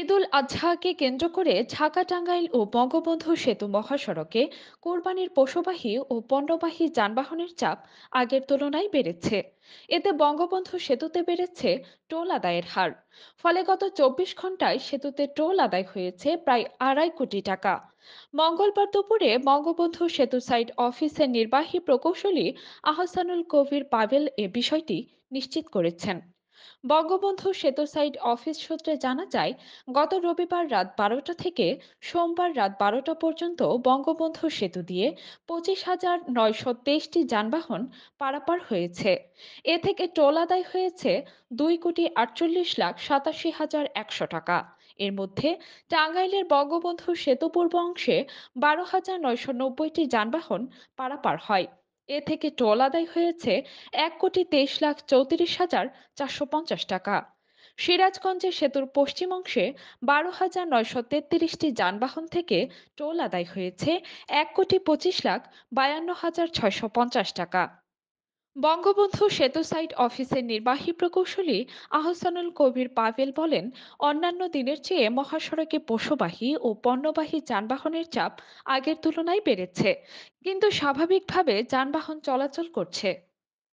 ঈদুল আজহাকে কেন্দ্র করে ঢাকা টাঙ্গাইল ও বঙ্গবন্ধু সেতু মহাসড়কে কোরবানির পশুবাহী ও পণ্যবাহী যানবাহনের চাপ আগের তুলনায় বেড়েছে এতে বঙ্গবন্ধু সেতুতে বেড়েছে টোল আদায়ের হার ফলে গত চব্বিশ ঘন্টায় সেতুতে টোল আদায় হয়েছে প্রায় আড়াই কোটি টাকা মঙ্গলবার দুপুরে বঙ্গবন্ধু সেতু সাইট অফিসের নির্বাহী প্রকৌশলী আহসানুল কবির পাভেল এ বিষয়টি নিশ্চিত করেছেন বঙ্গবন্ধু সেতু সাইট অফিস সূত্রে জানা যায় গত রবিবার রাত বারোটা থেকে সোমবার রাত বারোটা পর্যন্ত বঙ্গবন্ধু সেতু দিয়ে পঁচিশ হাজার নয়শো তেইশটি যানবাহন পারাপার হয়েছে এ থেকে টোল আদায় হয়েছে দুই কোটি আটচল্লিশ লাখ সাতাশি হাজার একশো টাকা এর মধ্যে টাঙ্গাইলের বঙ্গবন্ধু সেতু পূর্ব অংশে বারো হাজার নয়শো নব্বইটি যানবাহন পারাপার হয় এ থেকে টোল আদায় হয়েছে এক কোটি তেইশ লাখ চৌত্রিশ হাজার চারশো পঞ্চাশ টাকা সিরাজগঞ্জের সেতুর পশ্চিম অংশে বারো হাজার নয়শো তেত্রিশটি যানবাহন থেকে টোল আদায় হয়েছে এক কোটি পঁচিশ লাখ বায়ান্ন হাজার ছয়শো পঞ্চাশ টাকা বঙ্গবন্ধু সেতু সাইট অফিসের নির্বাহী প্রকৌশলী আহসানুল কবির পাভেল বলেন অন্যান্য দিনের চেয়ে মহাসড়কে পশুবাহী ও পণ্যবাহী যানবাহনের চাপ আগের তুলনায় বেড়েছে কিন্তু স্বাভাবিকভাবে যানবাহন চলাচল করছে